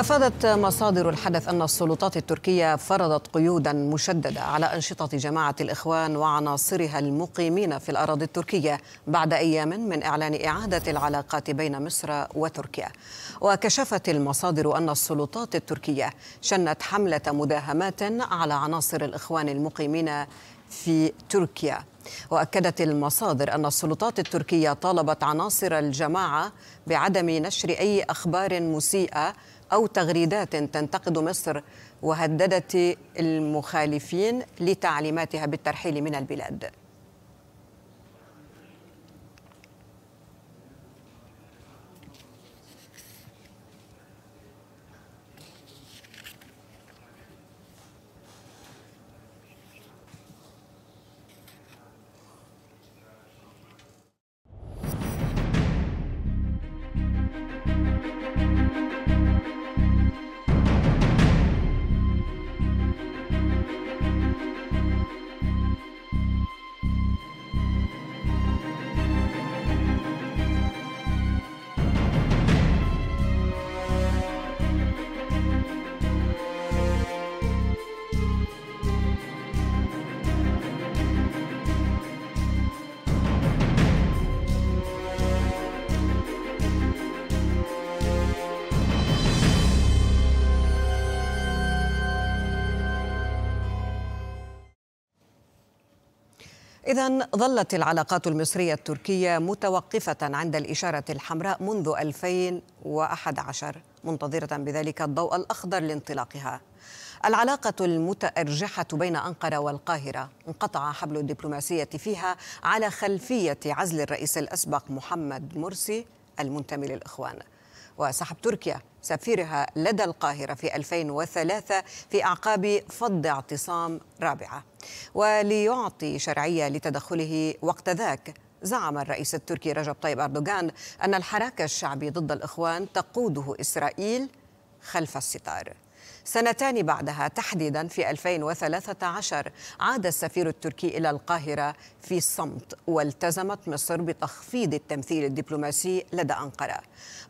أفادت مصادر الحدث أن السلطات التركية فرضت قيودا مشددة على أنشطة جماعة الإخوان وعناصرها المقيمين في الأراضي التركية بعد أيام من إعلان إعادة العلاقات بين مصر وتركيا وكشفت المصادر أن السلطات التركية شنت حملة مداهمات على عناصر الإخوان المقيمين في تركيا واكدت المصادر ان السلطات التركيه طالبت عناصر الجماعه بعدم نشر اي اخبار مسيئه أو تغريدات تنتقد مصر وهددت المخالفين لتعليماتها بالترحيل من البلاد إذا ظلت العلاقات المصرية التركية متوقفة عند الإشارة الحمراء منذ 2011 منتظرة بذلك الضوء الأخضر لانطلاقها. العلاقة المتأرجحة بين أنقرة والقاهرة انقطع حبل الدبلوماسية فيها على خلفية عزل الرئيس الأسبق محمد مرسي المنتمي للإخوان. وسحب تركيا سفيرها لدى القاهرة في 2003 في أعقاب فض اعتصام رابعة وليعطي شرعية لتدخله وقت ذاك زعم الرئيس التركي رجب طيب أردوغان أن الحراك الشعبي ضد الإخوان تقوده إسرائيل خلف الستار سنتان بعدها تحديدا في 2013 عاد السفير التركي إلى القاهرة في صمت والتزمت مصر بتخفيض التمثيل الدبلوماسي لدى أنقرة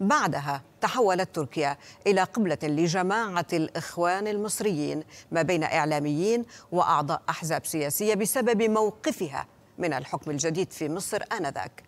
بعدها تحولت تركيا إلى قبلة لجماعة الإخوان المصريين ما بين إعلاميين وأعضاء أحزاب سياسية بسبب موقفها من الحكم الجديد في مصر آنذاك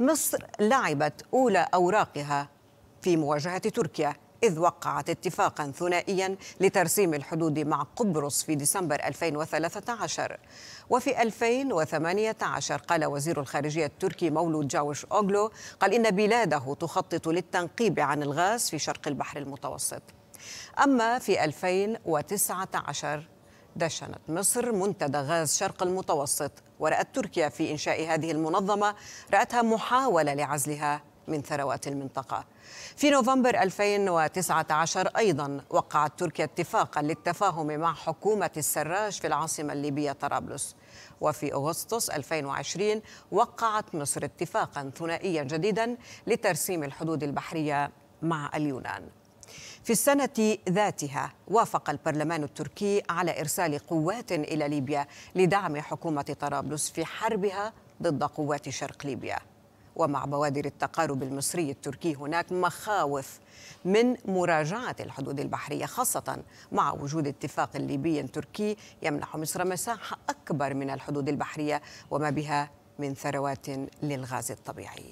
مصر لعبت أولى أوراقها في مواجهة تركيا إذ وقعت اتفاقا ثنائيا لترسيم الحدود مع قبرص في ديسمبر 2013 وفي 2018 قال وزير الخارجية التركي مولود جاوش أوغلو قال إن بلاده تخطط للتنقيب عن الغاز في شرق البحر المتوسط أما في 2019 دشنت مصر منتدى غاز شرق المتوسط ورأت تركيا في إنشاء هذه المنظمة رأتها محاولة لعزلها من ثروات المنطقة في نوفمبر 2019 أيضا وقعت تركيا اتفاقا للتفاهم مع حكومة السراج في العاصمة الليبية طرابلس وفي أغسطس 2020 وقعت مصر اتفاقا ثنائيا جديدا لترسيم الحدود البحرية مع اليونان في السنة ذاتها وافق البرلمان التركي على إرسال قوات إلى ليبيا لدعم حكومة طرابلس في حربها ضد قوات شرق ليبيا ومع بوادر التقارب المصري التركي هناك مخاوف من مراجعة الحدود البحرية خاصة مع وجود اتفاق ليبي تركي يمنح مصر مساحة أكبر من الحدود البحرية وما بها من ثروات للغاز الطبيعي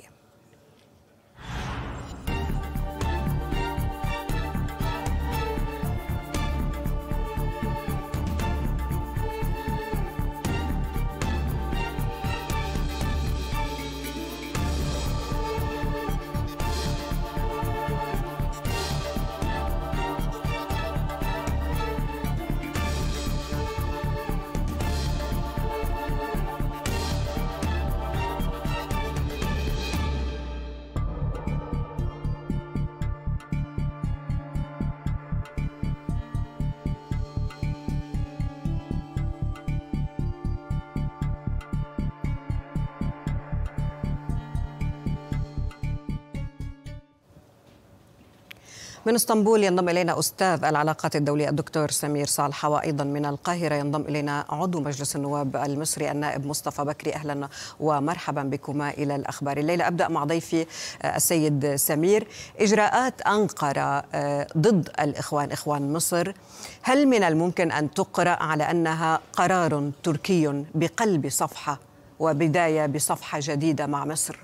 من اسطنبول ينضم الينا استاذ العلاقات الدوليه الدكتور سمير صالحه وايضا من القاهره ينضم الينا عضو مجلس النواب المصري النائب مصطفى بكري اهلا ومرحبا بكما الى الاخبار الليله ابدا مع ضيفي السيد سمير اجراءات انقره آه، ضد الاخوان اخوان مصر هل من الممكن ان تقرا على انها قرار تركي بقلب صفحه وبدايه بصفحه جديده مع مصر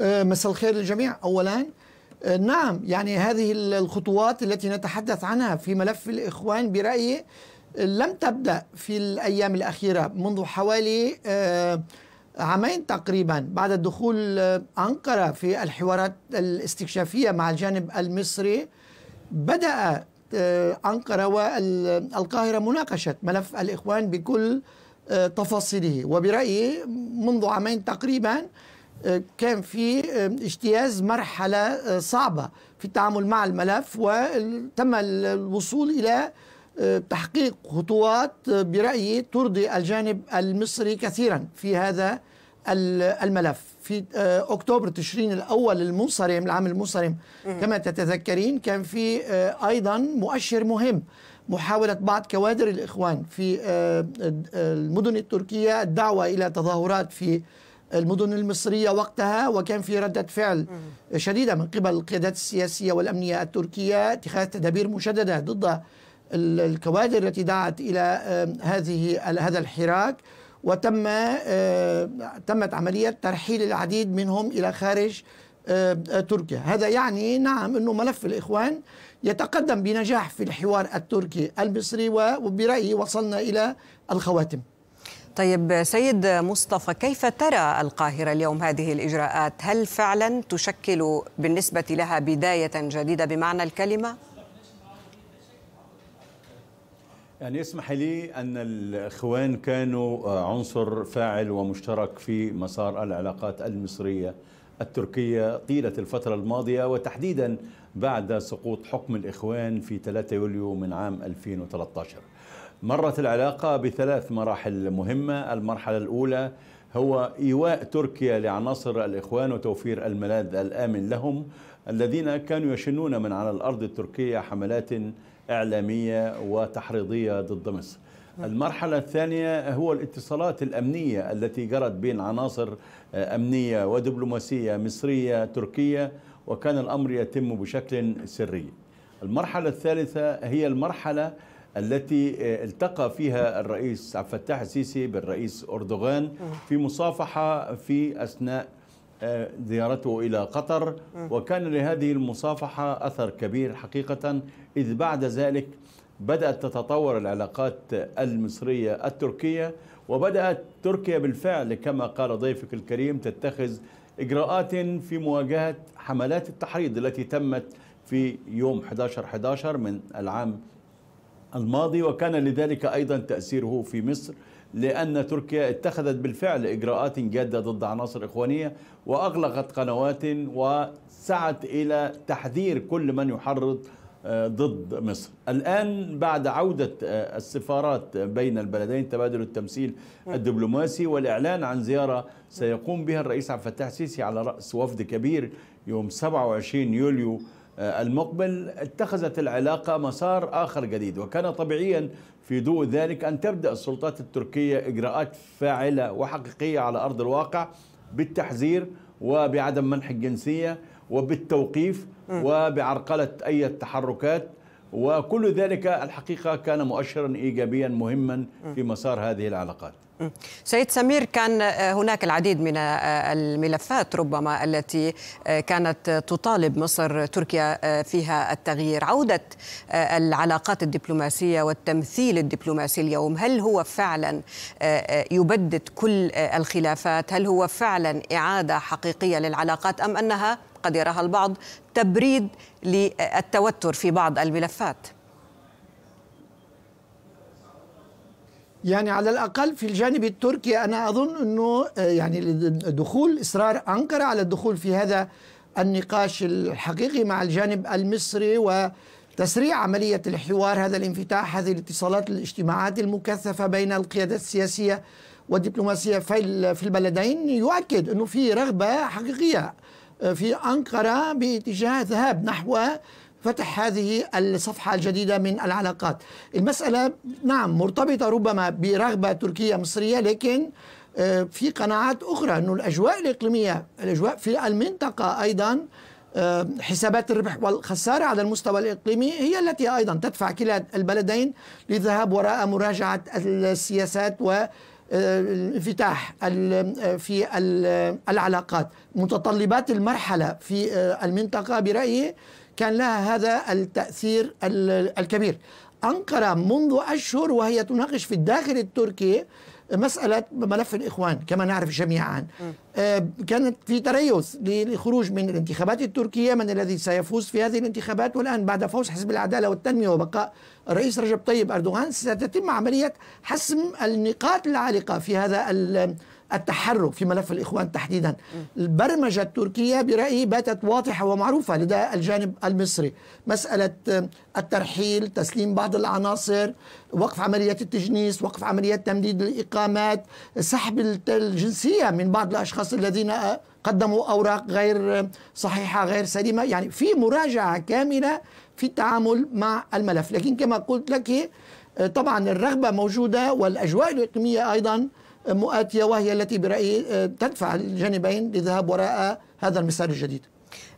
آه، مساء الخير للجميع اولا آه، نعم يعني هذه الخطوات التي نتحدث عنها في ملف الاخوان برايي آه، لم تبدا في الايام الاخيره منذ حوالي عامين تقريبا بعد دخول انقره في الحوارات الاستكشافيه مع الجانب المصري بدا انقره والقاهره مناقشه ملف الاخوان بكل تفاصيله وبرايي منذ عامين تقريبا كان في اجتياز مرحلة آه، صعبة في التعامل مع الملف وتم الوصول إلى آه، تحقيق خطوات آه، برأيي ترضي الجانب المصري كثيرا في هذا الملف في أكتوبر تشرين الأول المنصرم العام المنصرم كما تتذكرين كان في أيضا مؤشر مهم محاولة بعض كوادر الإخوان في المدن التركية الدعوة إلى تظاهرات في المدن المصرية وقتها وكان في ردة فعل شديدة من قبل القيادات السياسية والأمنية التركية اتخاذ تدابير مشددة ضد الكوادر التي دعت إلى هذه هذا الحراك وتم تمت عملية ترحيل العديد منهم إلى خارج تركيا هذا يعني نعم أنه ملف الإخوان يتقدم بنجاح في الحوار التركي المصري وبرأيي وصلنا إلى الخواتم طيب سيد مصطفى كيف ترى القاهرة اليوم هذه الإجراءات هل فعلا تشكل بالنسبة لها بداية جديدة بمعنى الكلمة؟ يعني اسمح لي أن الإخوان كانوا آه، عنصر فاعل ومشترك في مسار العلاقات المصرية التركية طيلة الفترة الماضية وتحديدا بعد سقوط حكم الإخوان في 3 يوليو من عام 2013 مرت العلاقة بثلاث مراحل مهمة المرحلة الأولى هو إيواء تركيا لعناصر الإخوان وتوفير الملاذ الآمن لهم الذين كانوا يشنون من على الأرض التركية حملات إعلامية وتحريضية ضد مصر المرحلة الثانية هو الاتصالات الأمنية التي جرت بين عناصر آه، أمنية ودبلوماسية مصرية تركية وكان الأمر يتم بشكل سري المرحلة الثالثة هي المرحلة التي آه، التقى فيها الرئيس عبد الفتاح السيسي بالرئيس أردوغان في مصافحة في أثناء آه، زيارته إلى قطر وكان لهذه المصافحة أثر كبير حقيقة إذ بعد ذلك بدأت تتطور العلاقات المصرية التركية وبدأت تركيا بالفعل كما قال ضيفك الكريم تتخذ إجراءات في مواجهة حملات التحريض التي تمت في يوم 11-11 من العام الماضي وكان لذلك أيضا تأثيره في مصر لأن تركيا اتخذت بالفعل إجراءات جادة ضد عناصر إخوانية وأغلقت قنوات وسعت إلى تحذير كل من يحرض آه، ضد مصر الآن بعد عودة آه، السفارات بين البلدين تبادل التمثيل الدبلوماسي والإعلان عن زيارة سيقوم بها الرئيس عبد الفتاح السيسي على رأس وفد كبير يوم 27 يوليو آه، المقبل اتخذت العلاقة مسار آخر جديد وكان طبيعيا في ضوء ذلك أن تبدأ السلطات التركية إجراءات فاعلة وحقيقية على أرض الواقع بالتحذير وبعدم منح الجنسية وبالتوقيف وبعرقلة أي تحركات وكل ذلك الحقيقة كان مؤشرا إيجابيا مهما في مسار هذه العلاقات سيد سمير كان آه، هناك العديد من آه، الملفات ربما التي آه، كانت تطالب مصر تركيا فيها التغيير عودة العلاقات الدبلوماسية والتمثيل الدبلوماسي اليوم هل هو فعلا يبدد كل الخلافات هل هو فعلا إعادة حقيقية للعلاقات أم أنها قد يراها البعض تبريد للتوتر في بعض الملفات يعني على الاقل في الجانب التركي انا اظن انه آه، يعني دخول اصرار انقره على الدخول في هذا النقاش الحقيقي مع الجانب المصري وتسريع عمليه الحوار هذا الانفتاح هذه الاتصالات الاجتماعات المكثفه بين القيادات السياسيه والدبلوماسيه في البلدين يؤكد انه في رغبه حقيقيه في أنقرة باتجاه ذهاب نحو فتح هذه الصفحة الجديدة من العلاقات المسألة نعم مرتبطة ربما برغبة تركية مصرية لكن آه، في قناعات أخرى أن الأجواء الإقليمية الأجواء في المنطقة أيضا آه، حسابات الربح والخسارة على المستوى الإقليمي هي التي أيضا تدفع كلا البلدين للذهاب وراء مراجعة السياسات و الانفتاح في العلاقات متطلبات المرحلة في آه، المنطقة برأيي كان لها هذا التأثير الكبير أنقرة منذ أشهر وهي تناقش في الداخل التركي مسألة ملف الإخوان كما نعرف جميعا آه، كانت في تريث للخروج من الانتخابات التركية من الذي سيفوز في هذه الانتخابات والآن بعد فوز حزب العدالة والتنمية وبقاء الرئيس رجب طيب أردوغان ستتم عملية حسم النقاط العالقة في هذا التحرك في ملف الإخوان تحديدا البرمجة التركية برأيي باتت واضحة ومعروفة لدى الجانب المصري مسألة آه، الترحيل تسليم بعض العناصر وقف عمليات التجنيس وقف عمليات تمديد الإقامات سحب الجنسية من بعض الأشخاص الأشخاص الذين آه، قدموا أوراق غير صحيحة غير سليمة يعني في مراجعة كاملة في التعامل مع الملف لكن كما قلت لك آه، طبعا الرغبة موجودة والأجواء الإقليمية أيضا مؤاتية وهي التي برأيي آه، تدفع الجانبين للذهاب وراء هذا المسار الجديد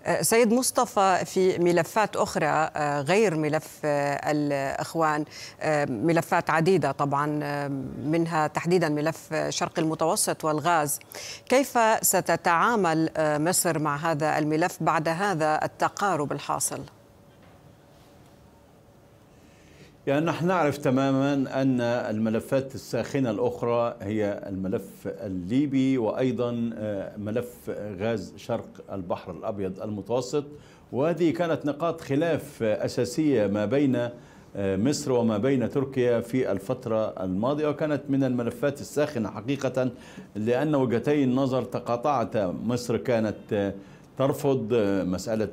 أه، سيد مصطفى في ملفات اخرى أه، غير ملف أه، الاخوان ملفات عديده طبعا منها تحديدا ملف شرق المتوسط والغاز كيف ستتعامل مصر مع هذا الملف بعد هذا التقارب الحاصل يعني نحن نعرف تماما أن الملفات الساخنة الأخرى هي الملف الليبي وأيضا آه، ملف غاز شرق البحر الأبيض المتوسط وهذه كانت نقاط خلاف أساسية ما بين آه، مصر وما بين تركيا في الفترة الماضية وكانت من الملفات الساخنة حقيقة لأن وجهتي النظر تقاطعت مصر كانت آه، ترفض مسألة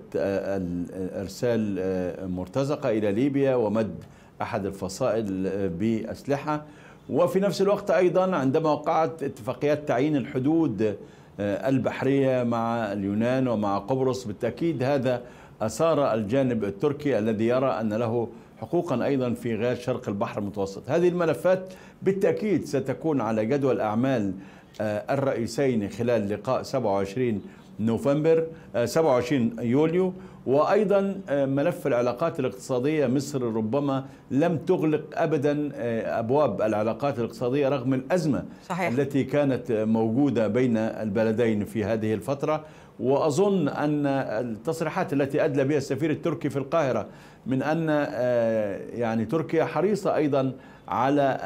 إرسال مرتزقة إلى ليبيا ومد أحد الفصائل بأسلحة وفي نفس الوقت أيضا عندما وقعت اتفاقيات تعيين الحدود آه، البحرية مع اليونان ومع قبرص بالتأكيد هذا أثار الجانب التركي الذي يرى أن له حقوقا أيضا في غير شرق البحر المتوسط هذه الملفات بالتأكيد ستكون على جدول أعمال آه، الرئيسين خلال لقاء 27 نوفمبر 27 آه، يوليو وايضا آه، ملف العلاقات الاقتصاديه مصر ربما لم تغلق ابدا آه، ابواب العلاقات الاقتصاديه رغم الازمه صحيح. التي كانت موجوده بين البلدين في هذه الفتره واظن ان التصريحات التي ادلى بها السفير التركي في القاهره من ان آه، يعني تركيا حريصه ايضا على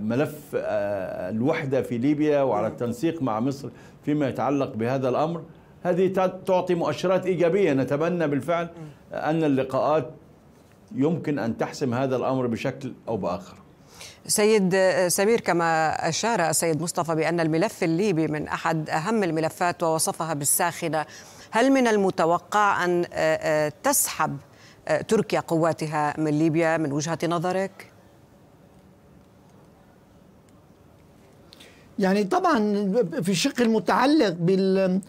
ملف الوحده في ليبيا وعلى التنسيق مع مصر فيما يتعلق بهذا الامر هذه تعطي مؤشرات إيجابية نتمنى بالفعل أن اللقاءات يمكن أن تحسم هذا الأمر بشكل أو بآخر سيد سمير كما أشار السيد مصطفى بأن الملف الليبي من أحد أهم الملفات ووصفها بالساخنة هل من المتوقع أن آه، آه، تسحب آه، تركيا قواتها من ليبيا من وجهة نظرك؟ يعني طبعا في الشق المتعلق بال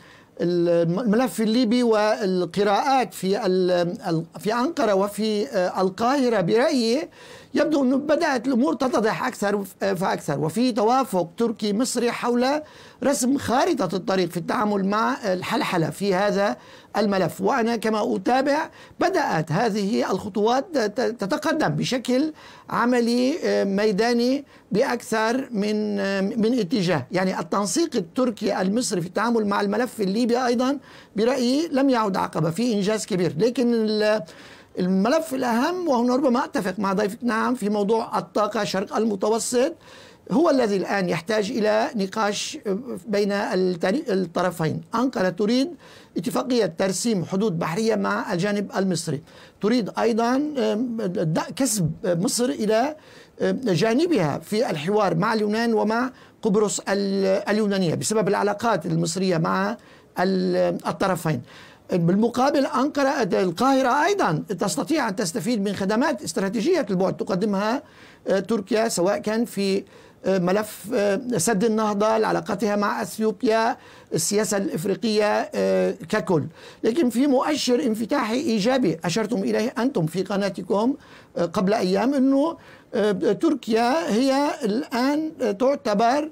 الملف الليبي والقراءات في في أنقرة وفي آه، القاهرة برأيي يبدو أنه بدأت الأمور تتضح أكثر فأكثر وفي توافق تركي مصري حول رسم خارطة الطريق في التعامل مع الحلحلة في هذا الملف وأنا كما أتابع بدأت هذه الخطوات تتقدم بشكل عملي آه، ميداني بأكثر من آه، من اتجاه يعني التنسيق التركي المصري في التعامل مع الملف الليبي أيضا برأيي لم يعد عقبة في إنجاز كبير لكن الملف الأهم وهنا ربما أتفق مع ضيفك نعم في موضوع الطاقة شرق المتوسط هو الذي الآن يحتاج إلى نقاش بين الطرفين أنقرة تريد اتفاقية ترسيم حدود بحرية مع الجانب المصري تريد أيضا كسب مصر إلى جانبها في الحوار مع اليونان ومع قبرص اليونانية بسبب العلاقات المصرية مع الطرفين بالمقابل أنقرة القاهرة أيضا تستطيع أن تستفيد من خدمات استراتيجية البعد تقدمها آه، تركيا سواء كان في آه، ملف آه، سد النهضة علاقتها مع أثيوبيا السياسة الإفريقية ككل لكن في مؤشر انفتاحي إيجابي أشرتم إليه أنتم في قناتكم قبل أيام أنه تركيا هي الآن تعتبر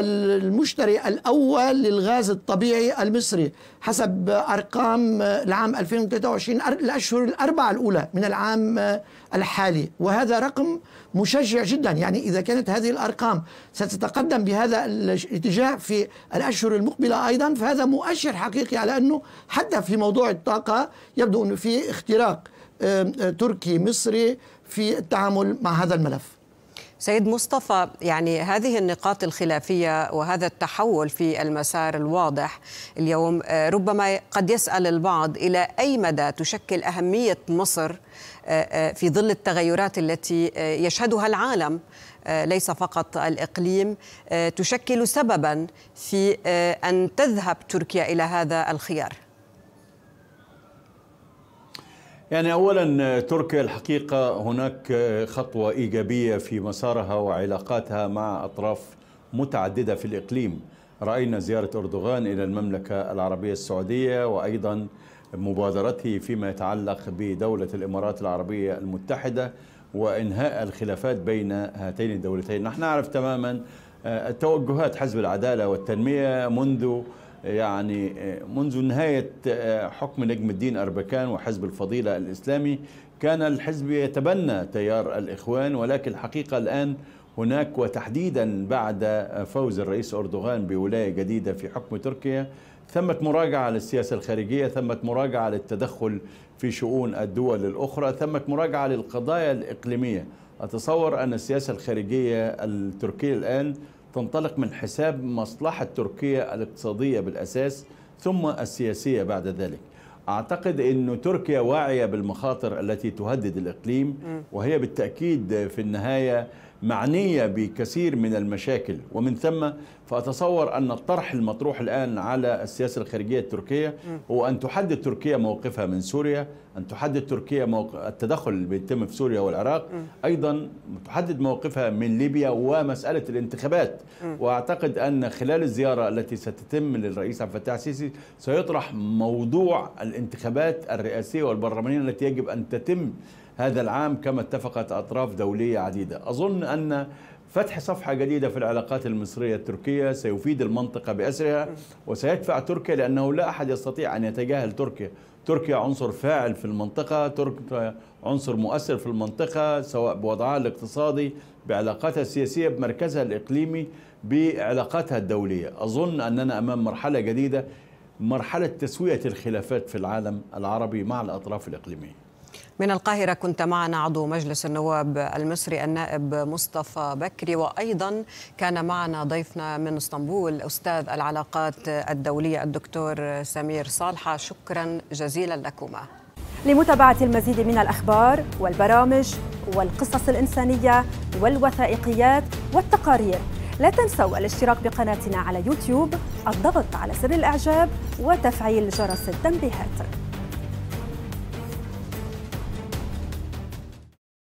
المشتري الأول للغاز الطبيعي المصري حسب أرقام آه، العام 2023 الأشهر الأربعة الأولى من العام آه، الحالي وهذا رقم مشجع جدا يعني إذا كانت هذه الأرقام ستتقدم بهذا الاتجاه في الأشهر المقبلة أيضا فهذا مؤشر حقيقي على أنه حتى في موضوع الطاقة يبدو أنه في اختراق آه، تركي مصري في التعامل مع هذا الملف سيد مصطفى يعني هذه النقاط الخلافية وهذا التحول في المسار الواضح اليوم آه، ربما قد يسأل البعض إلى أي مدى تشكل أهمية مصر آه، آه، في ظل التغيرات التي يشهدها العالم ليس فقط الإقليم تشكل سببا في أن تذهب تركيا إلى هذا الخيار يعني اولا تركيا الحقيقه هناك خطوه ايجابيه في مسارها وعلاقاتها مع اطراف متعدده في الاقليم راينا زياره اردوغان الى المملكه العربيه السعوديه وايضا مبادرته فيما يتعلق بدوله الامارات العربيه المتحده وانهاء الخلافات بين هاتين الدولتين نحن نعرف تماما آه، توجهات حزب العداله والتنميه منذ يعني آه، منذ نهاية آه، حكم نجم الدين أربكان وحزب الفضيلة الإسلامي كان الحزب يتبنى تيار الإخوان ولكن الحقيقة الآن هناك وتحديدا بعد فوز الرئيس أردوغان بولاية جديدة في حكم تركيا ثمت مراجعة للسياسة الخارجية ثمت مراجعة للتدخل في شؤون الدول الأخرى ثمت مراجعة للقضايا الإقليمية أتصور أن السياسة الخارجية التركية الآن تنطلق من حساب مصلحة تركيا الاقتصادية بالأساس ثم السياسية بعد ذلك أعتقد أن تركيا واعية بالمخاطر التي تهدد الإقليم وهي بالتأكيد في النهاية معنية بكثير من المشاكل ومن ثم فأتصور أن الطرح المطروح الآن على السياسة الخارجية التركية هو أن تحدد تركيا موقفها من سوريا أن تحدد تركيا موق... التدخل اللي بيتم في سوريا والعراق أيضا تحدد موقفها من ليبيا ومسألة الانتخابات وأعتقد أن خلال الزيارة التي ستتم للرئيس عبد الفتاح السيسي سيطرح موضوع الانتخابات الرئاسية والبرلمانية التي يجب أن تتم هذا العام كما اتفقت أطراف دولية عديدة أظن أن فتح صفحة جديدة في العلاقات المصرية التركية سيفيد المنطقة بأسرها وسيدفع تركيا لأنه لا أحد يستطيع أن يتجاهل تركيا تركيا عنصر فاعل في المنطقة تركيا عنصر مؤثر في المنطقة سواء بوضعها الاقتصادي بعلاقاتها السياسية بمركزها الإقليمي بعلاقاتها الدولية أظن أننا أمام مرحلة جديدة مرحلة تسوية الخلافات في العالم العربي مع الأطراف الإقليمية من القاهرة كنت معنا عضو مجلس النواب المصري النائب مصطفى بكري وأيضا كان معنا ضيفنا من اسطنبول أستاذ العلاقات الدولية الدكتور سمير صالحة شكرا جزيلا لكما لمتابعة المزيد من الأخبار والبرامج والقصص الإنسانية والوثائقيات والتقارير لا تنسوا الاشتراك بقناتنا على يوتيوب الضغط على زر الإعجاب وتفعيل جرس التنبيهات